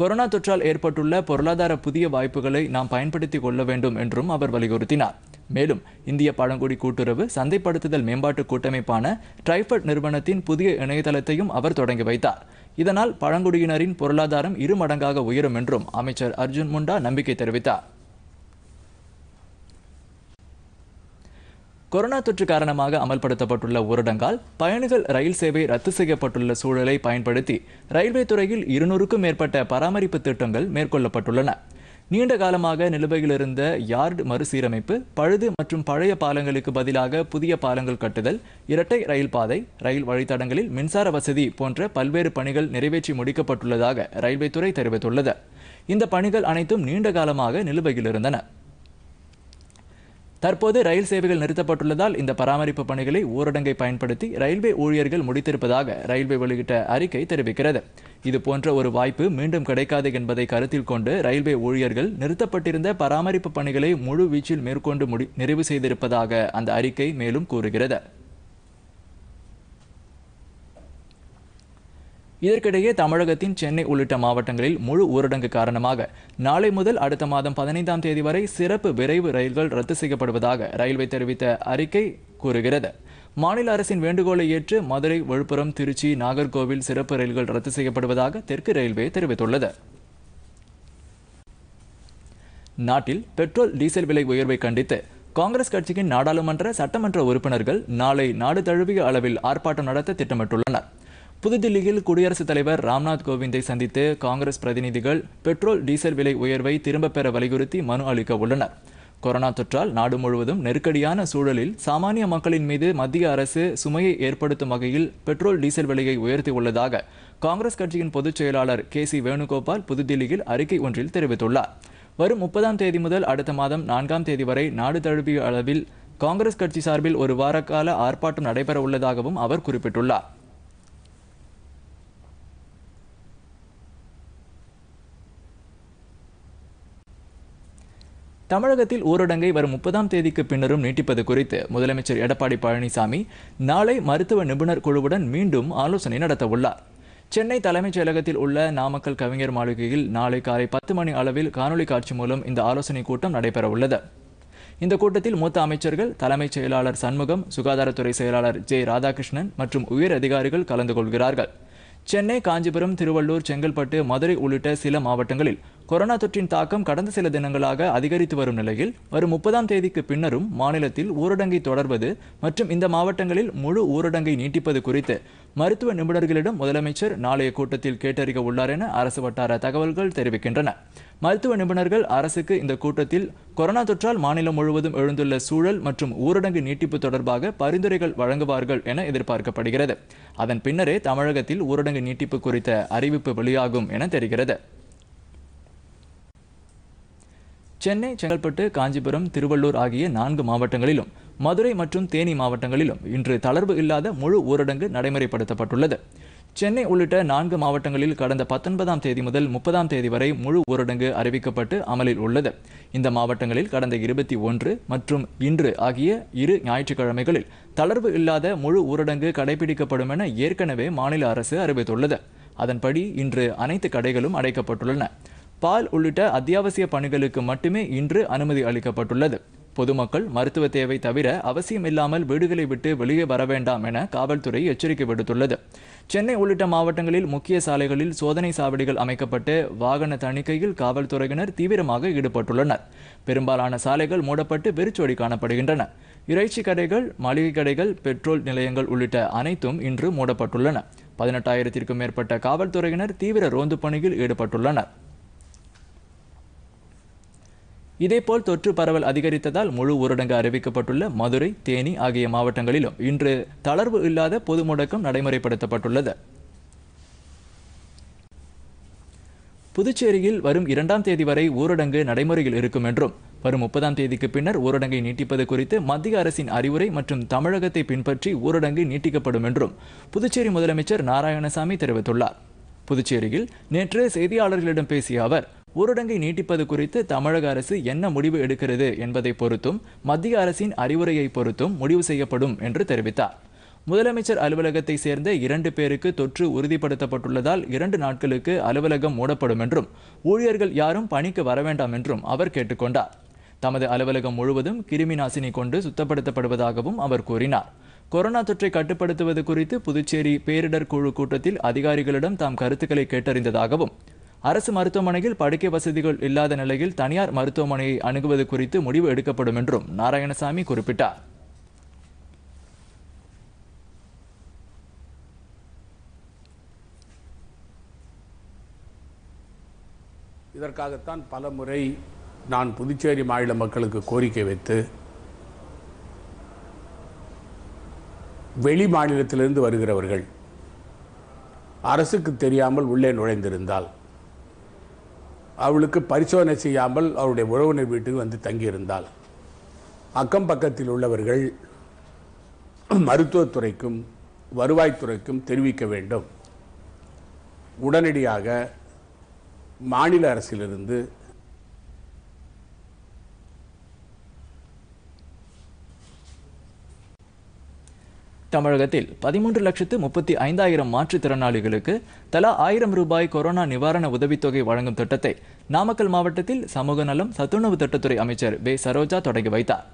கொரோனா தொற்றால் ஏற்பட்டுள்ள பொருளாதார புதிய வாய்ப்புகளை நாம் பயன்படுத்திக் கொள்ள வேண்டும் என்றும் அவர் வலியுறுத்தினார் மேலும் இந்திய பழங்குடி கூட்டுறவு சந்தைப்படுத்துதல் மேம்பாட்டு கூட்டமைப்பான ட்ரைஃபட் நிறுவனத்தின் புதிய இணையதளத்தையும் அவர் தொடங்கி வைத்தார் இதனால் பழங்குடியினரின் பொருளாதாரம் இரு மடங்காக உயரும் என்றும் அமைச்சர் அர்ஜுன் முண்டா நம்பிக்கை தெரிவித்தார் கொரோனா தொற்று காரணமாக அமல்படுத்தப்பட்டுள்ள ஊரடங்கால் பயணிகள் ரயில் சேவை ரத்து செய்யப்பட்டுள்ள சூழலை பயன்படுத்தி ரயில்வே துறையில் இருநூறுக்கும் மேற்பட்ட பராமரிப்பு திட்டங்கள் மேற்கொள்ளப்பட்டுள்ளன நீண்ட காலமாக நிலுவையில் இருந்த யார்டு மறுசீரமைப்பு பழுது மற்றும் பழைய பாலங்களுக்கு பதிலாக புதிய பாலங்கள் கட்டுதல் இரட்டை ரயில் பாதை ரயில் வழித்தடங்களில் மின்சார வசதி போன்ற பல்வேறு பணிகள் நிறைவேற்றி முடிக்கப்பட்டுள்ளதாக ரயில்வே துறை தெரிவித்துள்ளது இந்த பணிகள் அனைத்தும் நீண்ட காலமாக நிலுவையில் இருந்தன தற்போது ரயில் சேவைகள் நிறுத்தப்பட்டுள்ளதால் இந்த பராமரிப்பு பணிகளை ஊரடங்கை பயன்படுத்தி ரயில்வே ஊழியர்கள் முடித்திருப்பதாக ரயில்வே வெளியிட்ட அறிக்கை தெரிவிக்கிறது இதுபோன்ற ஒரு வாய்ப்பு மீண்டும் கிடைக்காது என்பதை கருத்தில் கொண்டு ரயில்வே ஊழியர்கள் நிறுத்தப்பட்டிருந்த பராமரிப்பு பணிகளை முழு வீச்சில் மேற்கொண்டு முடி நிறைவு செய்திருப்பதாக அந்த அறிக்கை மேலும் கூறுகிறது இதற்கிடையே தமிழகத்தின் சென்னை உள்ளிட்ட மாவட்டங்களில் முழு ஊரடங்கு காரணமாக நாளை முதல் அடுத்த மாதம் பதினைந்தாம் தேதி வரை சிறப்பு விரைவு ரயில்கள் ரத்து செய்யப்படுவதாக ரயில்வே தெரிவித்த அறிக்கை கூறுகிறது மாநில அரசின் வேண்டுகோளை ஏற்று மதுரை விழுப்புரம் திருச்சி நாகர்கோவில் சிறப்பு ரயில்கள் ரத்து செய்யப்படுவதாக தெற்கு ரயில்வே தெரிவித்துள்ளது நாட்டில் பெட்ரோல் டீசல் விலை உயர்வை கண்டித்து காங்கிரஸ் கட்சியின் நாடாளுமன்ற சட்டமன்ற உறுப்பினர்கள் நாளை நாடு தழுவிய அளவில் ஆர்ப்பாட்டம் நடத்த திட்டமிட்டுள்ளனர் புதுதில்லியில் குடியரசுத் தலைவர் ராம்நாத் கோவிந்தை சந்தித்து காங்கிரஸ் பிரதிநிதிகள் பெட்ரோல் டீசல் விலை உயர்வை திரும்பப் பெற வலியுறுத்தி மனு அளிக்க உள்ளனர் கொரோனா தொற்றால் நாடு முழுவதும் நெருக்கடியான சூழலில் சாமானிய மக்களின் மீது மத்திய அரசு சுமையை ஏற்படுத்தும் வகையில் பெட்ரோல் டீசல் விலையை உயர்த்தி உள்ளதாக காங்கிரஸ் கட்சியின் பொதுச் செயலாளர் கே சி வேணுகோபால் புதுதில்லியில் அறிக்கை ஒன்றில் தெரிவித்துள்ளார் வரும் முப்பதாம் தேதி முதல் அடுத்த மாதம் நான்காம் தேதி வரை நாடு தழுவிய அளவில் காங்கிரஸ் கட்சி சார்பில் ஒரு வாரக்கால ஆர்ப்பாட்டம் நடைபெற உள்ளதாகவும் அவர் குறிப்பிட்டுள்ளார் தமிழகத்தில் ஊரடங்கை வரும் முப்பதாம் தேதிக்கு பின்னரும் நீட்டிப்பது குறித்து முதலமைச்சர் எடப்பாடி பழனிசாமி நாளை மருத்துவ நிபுணர் குழுவுடன் மீண்டும் ஆலோசனை நடத்தவுள்ளார் சென்னை தலைமைச் செயலகத்தில் உள்ள நாமக்கல் கவிஞர் மாளிகையில் நாளை காலை பத்து மணி அளவில் காணொலி காட்சி மூலம் இந்த ஆலோசனை கூட்டம் நடைபெறவுள்ளது இந்த கூட்டத்தில் மூத்த அமைச்சர்கள் தலைமைச் செயலாளர் சண்முகம் சுகாதாரத்துறை செயலாளர் ஜே ராதாகிருஷ்ணன் மற்றும் உயர் அதிகாரிகள் கலந்து கொள்கிறார்கள் சென்னை காஞ்சிபுரம் திருவள்ளூர் செங்கல்பட்டு மதுரை உள்ளிட்ட சில மாவட்டங்களில் கொரோனா தொற்றின் தாக்கம் கடந்த சில தினங்களாக அதிகரித்து வரும் நிலையில் வரும் முப்பதாம் தேதிக்கு பின்னரும் மாநிலத்தில் ஊரடங்கை தொடர்வது மற்றும் இந்த மாவட்டங்களில் முழு ஊரடங்கை நீட்டிப்பது குறித்து மருத்துவ நிபுணர்களிடம் முதலமைச்சர் நாளைய கூட்டத்தில் கேட்டறிய உள்ளார் என அரசு வட்டார தகவல்கள் தெரிவிக்கின்றன மருத்துவ நிபுணர்கள் அரசுக்கு இந்த கூட்டத்தில் கொரோனா தொற்றால் மாநிலம் முழுவதும் எழுந்துள்ள சூழல் மற்றும் ஊரடங்கு நீட்டிப்பு தொடர்பாக பரிந்துரைகள் வழங்குவார்கள் என எதிர்பார்க்கப்படுகிறது அதன் பின்னரே தமிழகத்தில் ஊரடங்கு நீட்டிப்பு குறித்த அறிவிப்பு வெளியாகும் என தெரிகிறது சென்னை செங்கல்பட்டு காஞ்சிபுரம் திருவள்ளூர் ஆகிய நான்கு மாவட்டங்களிலும் மதுரை மற்றும் தேனி மாவட்டங்களிலும் இன்று தளர்வு இல்லாத முழு ஊரடங்கு நடைமுறைப்படுத்தப்பட்டுள்ளது சென்னை உள்ளிட்ட நான்கு மாவட்டங்களில் கடந்த பத்தொன்பதாம் தேதி முதல் முப்பதாம் தேதி வரை முழு ஊரடங்கு அறிவிக்கப்பட்டு அமலில் உள்ளது இந்த மாவட்டங்களில் கடந்த இருபத்தி ஒன்று மற்றும் இன்று ஆகிய இரு ஞாயிற்றுக்கிழமைகளில் தளர்வு இல்லாத முழு ஊரடங்கு கடைபிடிக்கப்படும் என ஏற்கனவே மாநில அரசு அறிவித்துள்ளது அதன்படி இன்று அனைத்து கடைகளும் அடைக்கப்பட்டுள்ளன பால் உள்ளிட்ட அத்தியாவசிய பணிகளுக்கு மட்டுமே இன்று அனுமதி அளிக்கப்பட்டுள்ளது பொதுமக்கள் மருத்துவ தேவை தவிர அவசியமில்லாமல் வீடுகளை விட்டு வெளியே வர வேண்டாம் என காவல்துறை எச்சரிக்கை விடுத்துள்ளது சென்னை உள்ளிட்ட மாவட்டங்களில் முக்கிய சாலைகளில் சோதனை சாவடிகள் அமைக்கப்பட்டு வாகன தணிக்கையில் காவல்துறையினர் தீவிரமாக ஈடுபட்டுள்ளனர் பெரும்பாலான சாலைகள் மூடப்பட்டு வெறிச்சோடி காணப்படுகின்றன இறைச்சி கடைகள் மளிகை கடைகள் பெட்ரோல் நிலையங்கள் உள்ளிட்ட அனைத்தும் இன்று மூடப்பட்டுள்ளன பதினெட்டாயிரத்திற்கும் மேற்பட்ட காவல்துறையினர் தீவிர ரோந்து பணியில் ஈடுபட்டுள்ளனர் இதேபோல் தொற்று பரவல் அதிகரித்ததால் முழு ஊரடங்கு அறிவிக்கப்பட்டுள்ள மதுரை தேனி ஆகிய மாவட்டங்களிலும் இன்று தளர்வு இல்லாத பொது முடக்கம் நடைமுறைப்படுத்தப்பட்டுள்ளது புதுச்சேரியில் வரும் இரண்டாம் தேதி வரை ஊரடங்கு நடைமுறையில் இருக்கும் என்றும் வரும் முப்பதாம் தேதிக்கு பின்னர் ஊரடங்கை நீட்டிப்பது குறித்து மத்திய அரசின் அறிவுரை மற்றும் தமிழகத்தை பின்பற்றி ஊரடங்கு நீட்டிக்கப்படும் என்றும் புதுச்சேரி முதலமைச்சர் நாராயணசாமி தெரிவித்துள்ளார் புதுச்சேரியில் நேற்று செய்தியாளர்களிடம் பேசிய அவர் ஊரடங்கை நீட்டிப்பது குறித்து தமிழக அரசு என்ன முடிவு எடுக்கிறது என்பதை பொறுத்தும் மத்திய அரசின் அறிவுரையை பொறுத்தும் முடிவு செய்யப்படும் என்று தெரிவித்தார் முதலமைச்சர் அலுவலகத்தை சேர்ந்த இரண்டு பேருக்கு தொற்று உறுதிப்படுத்தப்பட்டுள்ளதால் இரண்டு நாட்களுக்கு அலுவலகம் மூடப்படும் என்றும் ஊழியர்கள் யாரும் பணிக்கு வர வேண்டாம் என்றும் அவர் கேட்டுக்கொண்டார் தமது அலுவலகம் முழுவதும் கிருமி நாசினி கொண்டு சுத்தப்படுத்தப்படுவதாகவும் அவர் கூறினார் கொரோனா தொற்றை கட்டுப்படுத்துவது குறித்து புதுச்சேரி பேரிடர் குழு கூட்டத்தில் அதிகாரிகளிடம் தாம் கருத்துக்களை கேட்டறிந்ததாகவும் அரசு மருத்துவமனையில் படுக்கை வசதிகள் இல்லாத நிலையில் தனியார் மருத்துவமனையை அணுகுவது குறித்து முடிவு எடுக்கப்படும் என்றும் நாராயணசாமி குறிப்பிட்டார் இதற்காகத்தான் பல முறை நான் புதுச்சேரி மாநில மக்களுக்கு கோரிக்கை வைத்து வெளி மாநிலத்திலிருந்து வருகிறவர்கள் அரசுக்கு தெரியாமல் உள்ளே நுழைந்திருந்தால் அவளுக்கு பரிசோதனை செய்யாமல் அவருடைய உறவினர் வீட்டுக்கு வந்து தங்கியிருந்தாள் அக்கம் பக்கத்தில் உள்ளவர்கள் மருத்துவத்துறைக்கும் வருவாய்த்துறைக்கும் தெரிவிக்க வேண்டும் உடனடியாக மாநில அரசிலிருந்து தமிழகத்தில் பதிமூன்று லட்சத்து முப்பத்தி ஐந்தாயிரம் மாற்றுத்திறனாளிகளுக்கு தலா ஆயிரம் ரூபாய் கொரோனா நிவாரண உதவித்தொகை வழங்கும் திட்டத்தை நாமக்கல் மாவட்டத்தில் சமூக நலம் சத்துணவு திட்டத்துறை அமைச்சர் பே சரோஜா தொடங்கி வைத்தார்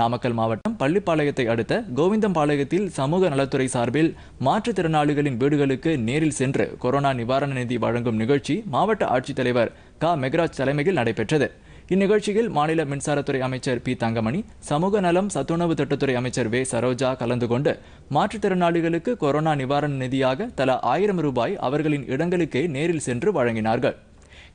நாமக்கல் மாவட்டம் பள்ளிப்பாளையத்தை அடுத்த கோவிந்தம்பாளையத்தில் சமூக நலத்துறை சார்பில் மாற்றுத்திறனாளிகளின் வீடுகளுக்கு நேரில் சென்று கொரோனா நிவாரண நிதி வழங்கும் நிகழ்ச்சி மாவட்ட ஆட்சித்தலைவர் க மெகராஜ் தலைமையில் நடைபெற்றது இந்நிகழ்ச்சியில் மாநில மின்சாரத்துறை அமைச்சர் பி தங்கமணி சமூக நலம் சத்துணவு திட்டத்துறை அமைச்சர் வே சரோஜா கலந்து கொண்டு மாற்றுத்திறனாளிகளுக்கு கொரோனா நிவாரண நிதியாக தலா ஆயிரம் ரூபாய் அவர்களின் இடங்களுக்கே நேரில் சென்று வழங்கினார்கள்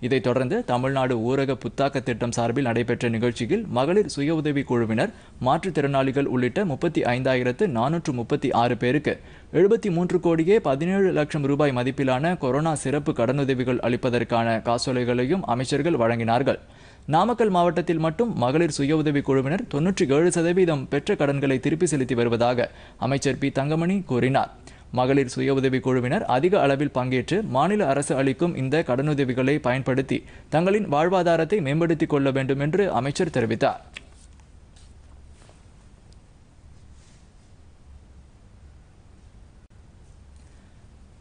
இதைத் தொடர்ந்து தமிழ்நாடு ஊரக புத்தாக்க திட்டம் சார்பில் நடைபெற்ற நிகழ்ச்சியில் மகளிர் சுய உதவி குழுவினர் மாற்றுத்திறனாளிகள் உள்ளிட்ட முப்பத்தி ஐந்தாயிரத்து நானூற்று முப்பத்தி ஆறு பேருக்கு எழுபத்தி மூன்று கோடியே பதினேழு லட்சம் ரூபாய் மதிப்பிலான கொரோனா சிறப்பு கடனுதவிகள் அளிப்பதற்கான காசோலைகளையும் அமைச்சர்கள் வழங்கினார்கள் நாமக்கல் மாவட்டத்தில் மட்டும் மகளிர் சுய உதவிக் குழுவினர் தொன்னூற்றி ஏழு சதவீதம் பெற்ற கடன்களை திருப்பி செலுத்தி வருவதாக அமைச்சர் பி தங்கமணி கூறினார் மகளிர் சுய உதவிக் குழுவினர் அதிக அளவில் பங்கேற்று மாநில அரசு அளிக்கும் இந்த கடனுதவிகளை பயன்படுத்தி தங்களின் வாழ்வாதாரத்தை மேம்படுத்திக் கொள்ள வேண்டும் என்று அமைச்சர் தெரிவித்தார்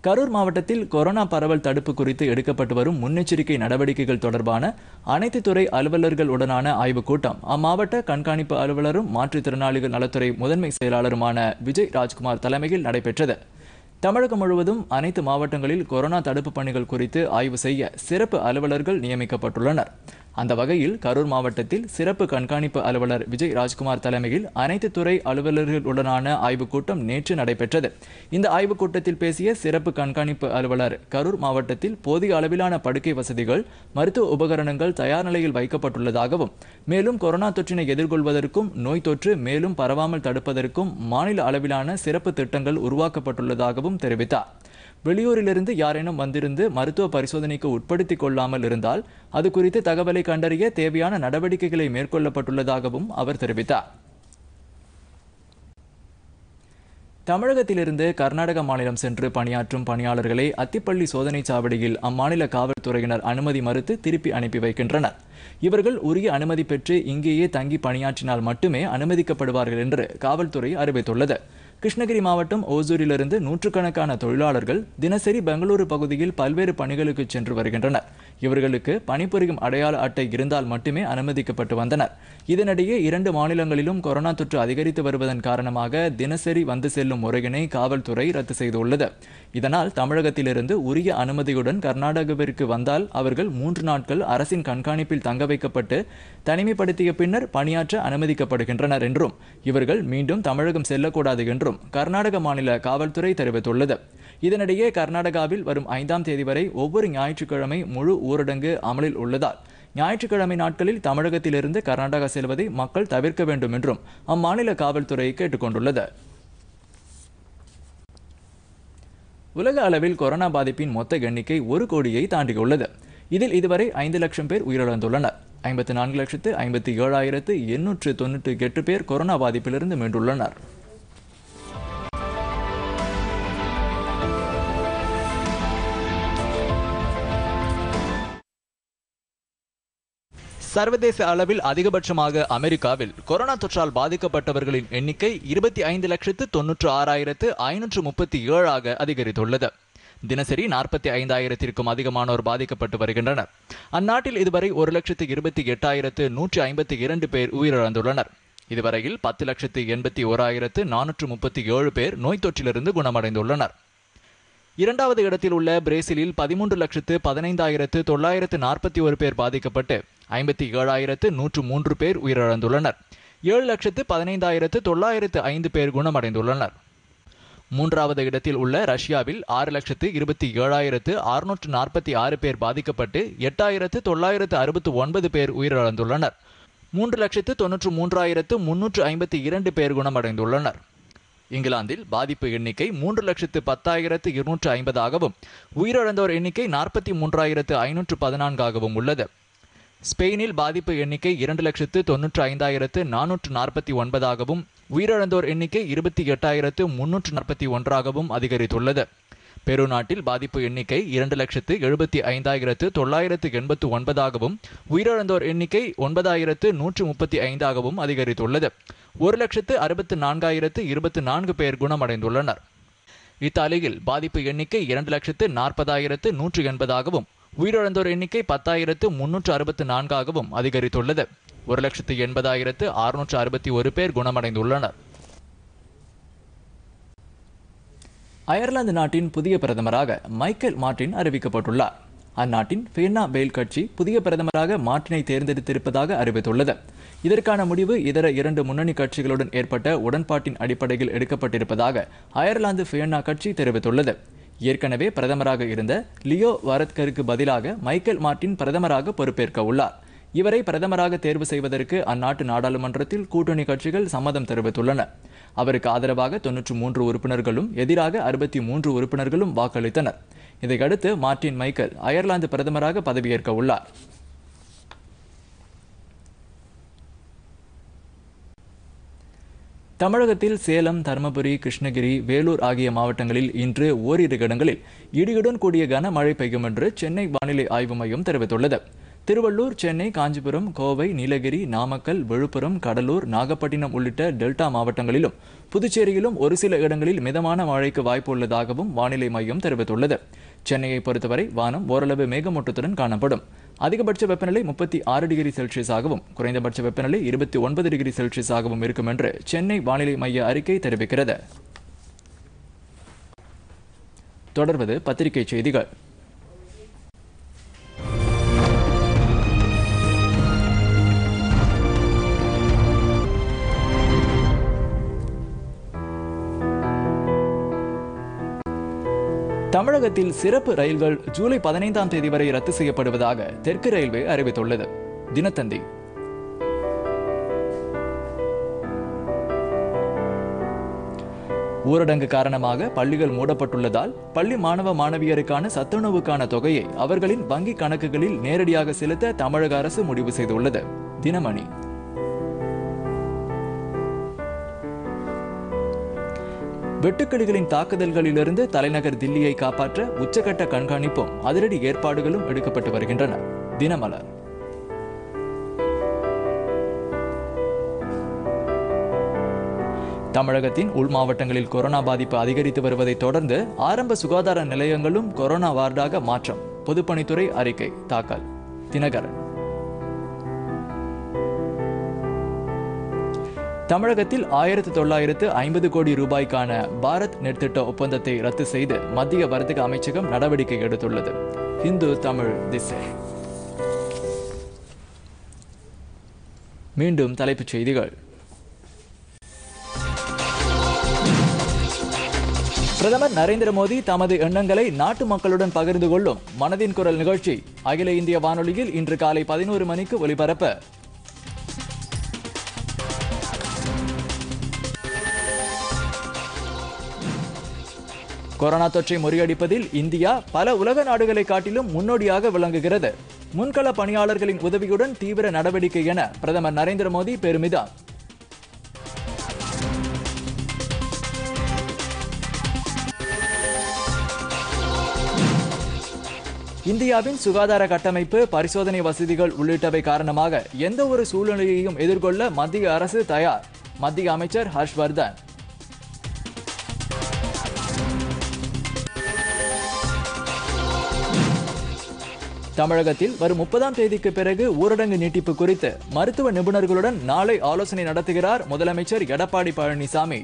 கரூர் மாவட்டத்தில் கொரோனா பரவல் தடுப்பு குறித்து எடுக்கப்பட்டு வரும் முன்னெச்சரிக்கை நடவடிக்கைகள் தொடர்பான அனைத்து துறை அலுவலர்களுடனான ஆய்வுக் கூட்டம் அம்மாவட்ட கண்காணிப்பு அலுவலரும் மாற்றுத்திறனாளிகள் நலத்துறை முதன்மை செயலாளருமான விஜய் ராஜ்குமார் தலைமையில் நடைபெற்றது தமிழகம் முழுவதும் அனைத்து மாவட்டங்களில் கொரோனா தடுப்பு பணிகள் குறித்து ஆய்வு செய்ய சிறப்பு அலுவலர்கள் நியமிக்கப்பட்டுள்ளனா் அந்த வகையில் கரூர் மாவட்டத்தில் சிறப்பு கண்காணிப்பு அலுவலர் விஜய் ராஜ்குமார் தலைமையில் அனைத்து துறை அலுவலர்களுடனான ஆய்வுக் கூட்டம் நேற்று நடைபெற்றது இந்த ஆய்வுக் கூட்டத்தில் பேசிய சிறப்பு கண்காணிப்பு அலுவலர் கரூர் மாவட்டத்தில் போதிய அளவிலான படுக்கை வசதிகள் மருத்துவ உபகரணங்கள் தயார் நிலையில் வைக்கப்பட்டுள்ளதாகவும் மேலும் கொரோனா தொற்றினை எதிர்கொள்வதற்கும் நோய் தொற்று மேலும் பரவாமல் தடுப்பதற்கும் மாநில அளவிலான சிறப்பு திட்டங்கள் உருவாக்கப்பட்டுள்ளதாகவும் தெரிவித்தார் வெளியூரிலிருந்து யாரேனும் வந்திருந்து மருத்துவ பரிசோதனைக்கு உட்படுத்திக் கொள்ளாமல் இருந்தால் அது குறித்து தகவலை கண்டறிய தேவையான நடவடிக்கைகளை மேற்கொள்ளப்பட்டுள்ளதாகவும் அவர் தெரிவித்தார் தமிழகத்திலிருந்து கர்நாடக மாநிலம் சென்று பணியாற்றும் பணியாளர்களை அத்திப்பள்ளி சோதனைச் சாவடியில் அம்மாநில காவல்துறையினர் அனுமதி மறுத்து திருப்பி அனுப்பி வைக்கின்றனர் இவர்கள் உரிய அனுமதி பெற்று இங்கேயே தங்கி பணியாற்றினால் மட்டுமே அனுமதிக்கப்படுவார்கள் என்று காவல்துறை அறிவித்துள்ளது கிருஷ்ணகிரி மாவட்டம் ஓசூரிலிருந்து நூற்றுக்கணக்கான தொழிலாளர்கள் தினசரி பெங்களூரு பகுதியில் பல்வேறு பணிகளுக்கு சென்று வருகின்றனர் இவர்களுக்கு பணிபுரியும் அடையாள அட்டை இருந்தால் மட்டுமே அனுமதிக்கப்பட்டு வந்தனர் இதனிடையே இரண்டு மாநிலங்களிலும் கொரோனா தொற்று அதிகரித்து வருவதன் காரணமாக தினசரி வந்து செல்லும் முறையினை காவல்துறை ரத்து செய்துள்ளது இதனால் தமிழகத்திலிருந்து உரிய அனுமதியுடன் கர்நாடகவிற்கு வந்தால் அவர்கள் மூன்று நாட்கள் அரசின் கண்காணிப்பில் தங்க வைக்கப்பட்டு தனிமைப்படுத்திய பின்னர் பணியாற்ற அனுமதிக்கப்படுகின்றனர் என்றும் இவர்கள் மீண்டும் தமிழகம் செல்லக்கூடாது என்றும் கர்நாடக மாநில காவல்துறை தெரிவித்துள்ளது இதனிடையே கர்நாடகாவில் வரும் ஐந்தாம் தேதி வரை ஒவ்வொரு ஞாயிற்றுக்கிழமை முழு ஊரடங்கு அமலில் உள்ளதால் ஞாயிற்றுக்கிழமை நாட்களில் தமிழகத்திலிருந்து கர்நாடகா செல்வதை மக்கள் தவிர்க்க வேண்டும் என்றும் அம்மாநில காவல்துறை கேட்டுக்கொண்டுள்ளது உலக அளவில் கொரோனா பாதிப்பின் மொத்த எண்ணிக்கை ஒரு கோடியை தாண்டியுள்ளது இதில் இதுவரை ஐந்து லட்சம் பேர் உயிரிழந்துள்ளனர் ஐம்பத்தி நான்கு லட்சத்து ஐம்பத்தி ஏழாயிரத்து எண்ணூற்று தொன்னூற்றி எட்டு பேர் கொரோனா பாதிப்பிலிருந்து மீண்டுள்ளனர் சர்வதேச அளவில் அதிகபட்சமாக அமெரிக்காவில் கொரோனா தொற்றால் பாதிக்கப்பட்டவர்களின் எண்ணிக்கை இருபத்தி ஐந்து லட்சத்து தொன்னூற்று ஆறாயிரத்து ஐநூற்று முப்பத்தி ஏழாக அதிகரித்துள்ளது தினசரி நாற்பத்தி ஐந்தாயிரத்திற்கும் அதிகமானோர் பாதிக்கப்பட்டு வருகின்றனர் அந்நாட்டில் இதுவரை ஒரு லட்சத்து இருபத்தி எட்டாயிரத்து நூற்றி ஐம்பத்தி இரண்டு பேர் உயிரிழந்துள்ளனர் இதுவரையில் பத்து லட்சத்து எண்பத்தி ஓராயிரத்து நானூற்று முப்பத்தி ஏழு பேர் நோய் தொற்றிலிருந்து குணமடைந்துள்ளனர் இரண்டாவது இடத்தில் உள்ள பிரேசிலில் பதிமூன்று லட்சத்து பதினைந்தாயிரத்து தொள்ளாயிரத்து நாற்பத்தி ஒரு பேர் பாதிக்கப்பட்டு ஐம்பத்தி ஏழாயிரத்து நூற்று மூன்று பேர் உயிரிழந்துள்ளனர் ஏழு லட்சத்து பதினைந்தாயிரத்து தொள்ளாயிரத்து ஐந்து பேர் குணமடைந்துள்ளனர் மூன்றாவது இடத்தில் உள்ள ரஷ்யாவில் ஆறு லட்சத்து இருபத்தி ஏழாயிரத்து அறுநூற்று நாற்பத்தி ஆறு பேர் பாதிக்கப்பட்டு எட்டாயிரத்து தொள்ளாயிரத்து அறுபத்து ஒன்பது பேர் உயிரிழந்துள்ளனர் மூன்று லட்சத்து தொன்னூற்று மூன்றாயிரத்து முன்னூற்று ஐம்பத்தி இரண்டு பேர் குணமடைந்துள்ளனர் இங்கிலாந்தில் பாதிப்பு எண்ணிக்கை மூன்று லட்சத்து பத்தாயிரத்து இருநூற்று ஐம்பதாகவும் உயிரிழந்தோர் எண்ணிக்கை நாற்பத்தி மூன்றாயிரத்து ஐநூற்று பதினான்காகவும் உள்ளது ஸ்பெயினில் பாதிப்பு எண்ணிக்கை இரண்டு லட்சத்து தொன்னூற்று ஐந்தாயிரத்து நானூற்று நாற்பத்தி ஒன்பதாகவும் உயிரிழந்தோர் எண்ணிக்கை இருபத்தி எட்டாயிரத்து முன்னூற்று நாற்பத்தி ஒன்றாகவும் அதிகரித்துள்ளது பெரு நாட்டில் பாதிப்பு எண்ணிக்கை இரண்டு லட்சத்து எழுபத்தி ஐந்தாயிரத்து தொள்ளாயிரத்து எண்பத்து ஒன்பதாகவும் உயிரிழந்தோர் எண்ணிக்கை ஒன்பதாயிரத்து நூற்று முப்பத்தி ஐந்தாகவும் அதிகரித்துள்ளது ஒரு லட்சத்து அறுபத்து நான்காயிரத்து இருபத்து நான்கு பேர் குணமடைந்துள்ளனர் இத்தாலியில் பாதிப்பு எண்ணிக்கை இரண்டு லட்சத்து நாற்பதாயிரத்து நூற்று எண்பதாகவும் உயிரிழந்தோர் எண்ணிக்கை பத்தாயிரத்து முன்னூற்று அறுபத்து நான்காகவும் அதிகரித்துள்ளது ஒரு லட்சத்து எண்பதாயிரத்து அறுநூற்று அறுபத்தி ஒரு பேர் குணமடைந்துள்ளனர் அயர்லாந்து நாட்டின் புதிய பிரதமராக மைக்கேல் மார்டின் அறிவிக்கப்பட்டுள்ளார் அந்நாட்டின் ஃபெர்னா பெயில் கட்சி புதிய பிரதமராக மார்டினை தேர்ந்தெடுத்திருப்பதாக அறிவித்துள்ளது இதற்கான முடிவு இதர இரண்டு முன்னணி கட்சிகளுடன் ஏற்பட்ட உடன்பாட்டின் அடிப்படையில் எடுக்கப்பட்டிருப்பதாக அயர்லாந்து ஃபெர்னா கட்சி தெரிவித்துள்ளது ஏற்கனவே பிரதமராக இருந்த லியோ வரத்கருக்கு பதிலாக மைக்கேல் மார்டின் பிரதமராக பொறுப்பேற்க உள்ளார் இவரை பிரதமராக தேர்வு செய்வதற்கு அந்நாட்டு நாடாளுமன்றத்தில் கூட்டணி கட்சிகள் சம்மதம் தெரிவித்துள்ளன அவருக்கு ஆதரவாக தொன்னூற்றி மூன்று உறுப்பினர்களும் எதிராக அறுபத்தி மூன்று உறுப்பினர்களும் வாக்களித்தனர் இதையடுத்து மார்டின் மைக்கேல் அயர்லாந்து பிரதமராக பதவியேற்க உள்ளார் தமிழகத்தில் சேலம் தருமபுரி கிருஷ்ணகிரி வேலூர் ஆகிய மாவட்டங்களில் இன்று ஓரிரு இடங்களில் இடியுடன் கூடிய கனமழை பெய்யும் என்று சென்னை வானிலை ஆய்வு மையம் தெரிவித்துள்ளது திருவள்ளூர் சென்னை காஞ்சிபுரம் கோவை நீலகிரி நாமக்கல் விழுப்புரம் கடலூர் நாகப்பட்டினம் உள்ளிட்ட டெல்டா மாவட்டங்களிலும் புதுச்சேரியிலும் ஒரு சில இடங்களில் மிதமான மழைக்கு வாய்ப்பு உள்ளதாகவும் வானிலை மையம் தெரிவித்துள்ளது சென்னையை பொறுத்தவரை வானம் ஓரளவு மேகமூட்டத்துடன் காணப்படும் அதிகபட்ச வெப்பநிலை முப்பத்தி ஆறு டிகிரி செல்சியஸ் ஆகவும் குறைந்தபட்ச வெப்பநிலை இருபத்தி ஒன்பது டிகிரி செல்சியஸாகவும் இருக்கும் என்று சென்னை வானிலை மைய அறிக்கை தெரிவிக்கிறது தொடர்வது பத்திரிகை செய்திகள் தமிழகத்தில் சிறப்பு ரயில்கள் ஜூலை பதினைந்தாம் தேதி வரை ரத்து செய்யப்படுவதாக தெற்கு ரயில்வே அறிவித்துள்ளது தினத்தந்தி ஊரடங்கு காரணமாக பள்ளிகள் மூடப்பட்டுள்ளதால் பள்ளி மாணவ மாணவியருக்கான சத்துணவுக்கான தொகையை அவர்களின் வங்கிக் கணக்குகளில் நேரடியாக செலுத்த தமிழக அரசு முடிவு செய்துள்ளது தினமணி வெட்டுக்கிளிகளின் தாக்குதல்களிலிருந்து தலைநகர் தில்லியை காப்பாற்ற உச்சகட்ட கண்காணிப்பும் அதிரடி ஏற்பாடுகளும் எடுக்கப்பட்டு வருகின்றன தினமலர் தமிழகத்தின் உள் மாவட்டங்களில் கொரோனா பாதிப்பு அதிகரித்து வருவதை தொடர்ந்து ஆரம்ப சுகாதார நிலையங்களும் கொரோனா வார்டாக மாற்றம் பொதுப்பணித்துறை அறிக்கை தாக்கல் தினகரன் தமிழகத்தில் ஆயிரத்தி தொள்ளாயிரத்து ஐம்பது கோடி ரூபாய்க்கான பாரத் திட்ட ஒப்பந்தத்தை ரத்து செய்து மத்திய வர்த்தக அமைச்சகம் நடவடிக்கை எடுத்துள்ளது இந்து தமிழ் திசை மீண்டும் தலைப்புச் செய்திகள் பிரதமர் நரேந்திர மோடி தமது எண்ணங்களை நாட்டு மக்களுடன் பகிர்ந்து கொள்ளும் மனதின் குரல் நிகழ்ச்சி அகில இந்திய வானொலியில் இன்று காலை பதினோரு மணிக்கு ஒலிபரப்ப கொரோனா தொற்றை முறியடிப்பதில் இந்தியா பல உலக நாடுகளை காட்டிலும் முன்னோடியாக விளங்குகிறது முன்கள பணியாளர்களின் உதவியுடன் தீவிர நடவடிக்கை என பிரதமர் நரேந்திர மோடி பெருமிதம் இந்தியாவின் சுகாதார கட்டமைப்பு பரிசோதனை வசதிகள் உள்ளிட்டவை காரணமாக எந்த ஒரு சூழ்நிலையையும் எதிர்கொள்ள மத்திய அரசு தயார் மத்திய அமைச்சர் ஹர்ஷ்வர்தன் தமிழகத்தில் வரும் முப்பதாம் தேதிக்கு பிறகு ஊரடங்கு நீட்டிப்பு குறித்து மருத்துவ நிபுணர்களுடன் நாளை ஆலோசனை நடத்துகிறார் முதலமைச்சர் எடப்பாடி பழனிசாமி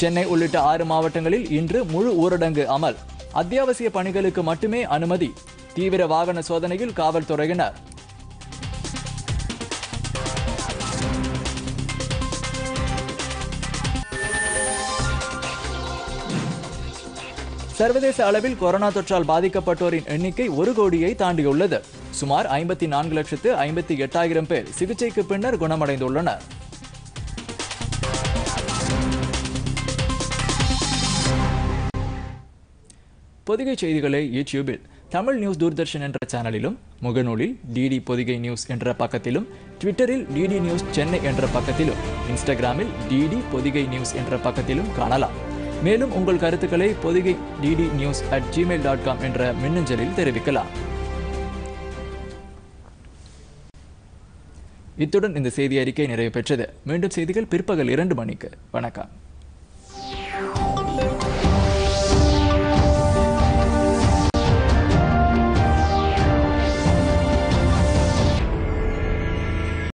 சென்னை உள்ளிட்ட ஆறு மாவட்டங்களில் இன்று முழு ஊரடங்கு அமல் அத்தியாவசிய பணிகளுக்கு மட்டுமே அனுமதி தீவிர வாகன சோதனையில் காவல்துறையினர் சர்வதேச அளவில் கொரோனா தொற்றால் பாதிக்கப்பட்டோரின் எண்ணிக்கை ஒரு கோடியை தாண்டியுள்ளது சுமார் ஐம்பத்தி நான்கு லட்சத்து ஐம்பத்தி எட்டாயிரம் பேர் சிகிச்சைக்கு பின்னர் குணமடைந்துள்ளனர் பொதிகை செய்திகளை யூடியூபில் தமிழ் நியூஸ் தூர்தர்ஷன் என்ற சேனலிலும் முகநூலில் டிடி பொதிகை நியூஸ் என்ற பக்கத்திலும் ட்விட்டரில் டிடி நியூஸ் சென்னை என்ற பக்கத்திலும் இன்ஸ்டாகிராமில் டிடி பொதிகை நியூஸ் என்ற பக்கத்திலும் காணலாம் மேலும் உங்கள் கருத்துக்களை Podhigai D D news at Gmail dot com என்ற மின்னஞ்சலில் தெரிவிக்கலாம் இத்துடன் இந்த செய்தி அறிக்கை நிறைவு பெற்றது மீண்டும் செய்திகள் பிற்பகல் இரண்டு மணிக்கு வணக்கம்